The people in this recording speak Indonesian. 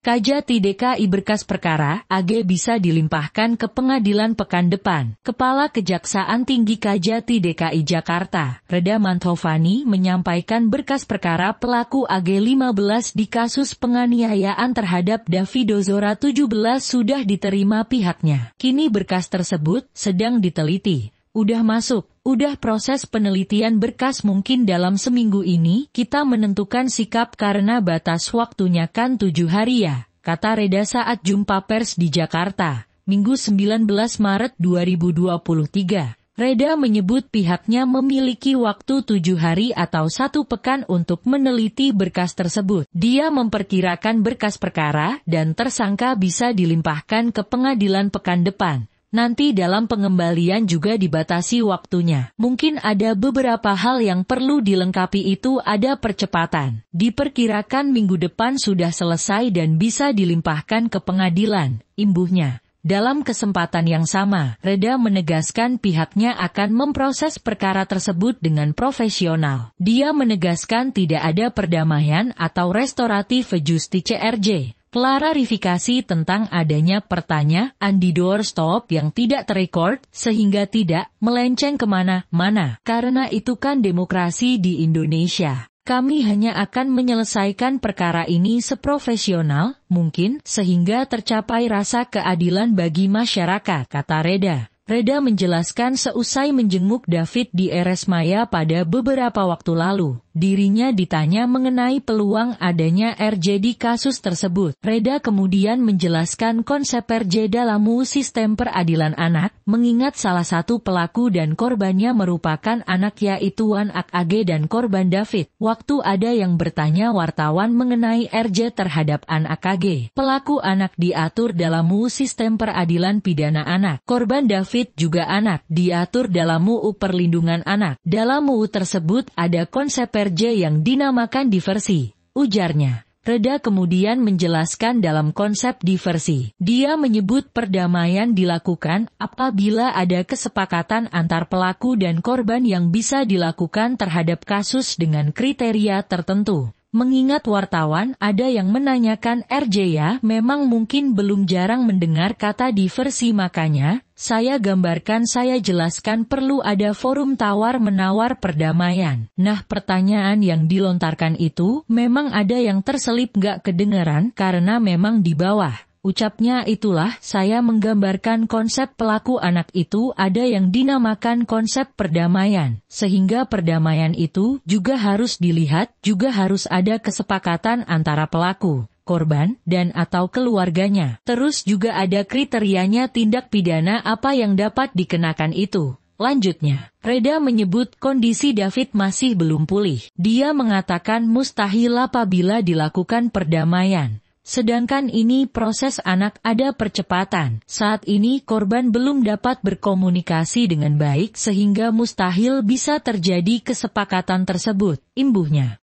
Kajati DKI berkas perkara AG bisa dilimpahkan ke pengadilan pekan depan. Kepala Kejaksaan Tinggi Kajati DKI Jakarta, Reda Mantovani menyampaikan berkas perkara pelaku AG 15 di kasus penganiayaan terhadap Davido Zora 17 sudah diterima pihaknya. Kini berkas tersebut sedang diteliti udah masuk, udah proses penelitian berkas mungkin dalam seminggu ini, kita menentukan sikap karena batas waktunya kan tujuh hari ya, kata Reda saat jumpa pers di Jakarta, Minggu 19 Maret 2023. Reda menyebut pihaknya memiliki waktu tujuh hari atau satu pekan untuk meneliti berkas tersebut. Dia memperkirakan berkas perkara dan tersangka bisa dilimpahkan ke pengadilan pekan depan. Nanti dalam pengembalian juga dibatasi waktunya. Mungkin ada beberapa hal yang perlu dilengkapi itu ada percepatan. Diperkirakan minggu depan sudah selesai dan bisa dilimpahkan ke pengadilan, imbuhnya. Dalam kesempatan yang sama, Reda menegaskan pihaknya akan memproses perkara tersebut dengan profesional. Dia menegaskan tidak ada perdamaian atau restoratif justice CRJ klarifikasi tentang adanya pertanyaan di doorstop yang tidak terekord sehingga tidak melenceng kemana-mana. Karena itu kan demokrasi di Indonesia. Kami hanya akan menyelesaikan perkara ini seprofesional mungkin sehingga tercapai rasa keadilan bagi masyarakat, kata Reda. Reda menjelaskan seusai menjenguk David di Eres Maya pada beberapa waktu lalu. Dirinya ditanya mengenai peluang adanya RJ di kasus tersebut. Reda kemudian menjelaskan konsep RJ dalam sistem peradilan anak, mengingat salah satu pelaku dan korbannya merupakan anak yaitu Wan Ak Age dan korban David. Waktu ada yang bertanya wartawan mengenai RJ terhadap anak Age, pelaku anak diatur dalam mu Sistem Peradilan Pidana Anak. Korban David juga anak, diatur dalam mu Perlindungan Anak. Dalam mu tersebut ada konsep RJ yang dinamakan diversi, ujarnya. Reda kemudian menjelaskan dalam konsep diversi. Dia menyebut perdamaian dilakukan apabila ada kesepakatan antar pelaku dan korban yang bisa dilakukan terhadap kasus dengan kriteria tertentu. Mengingat wartawan ada yang menanyakan R.J. ya, memang mungkin belum jarang mendengar kata diversi makanya, saya gambarkan saya jelaskan perlu ada forum tawar-menawar perdamaian. Nah pertanyaan yang dilontarkan itu memang ada yang terselip gak kedengeran karena memang di bawah. Ucapnya itulah saya menggambarkan konsep pelaku anak itu ada yang dinamakan konsep perdamaian, sehingga perdamaian itu juga harus dilihat, juga harus ada kesepakatan antara pelaku, korban, dan atau keluarganya. Terus juga ada kriterianya tindak pidana apa yang dapat dikenakan itu. Lanjutnya, Reda menyebut kondisi David masih belum pulih. Dia mengatakan mustahil apabila dilakukan perdamaian. Sedangkan ini proses anak ada percepatan. Saat ini korban belum dapat berkomunikasi dengan baik sehingga mustahil bisa terjadi kesepakatan tersebut, imbuhnya.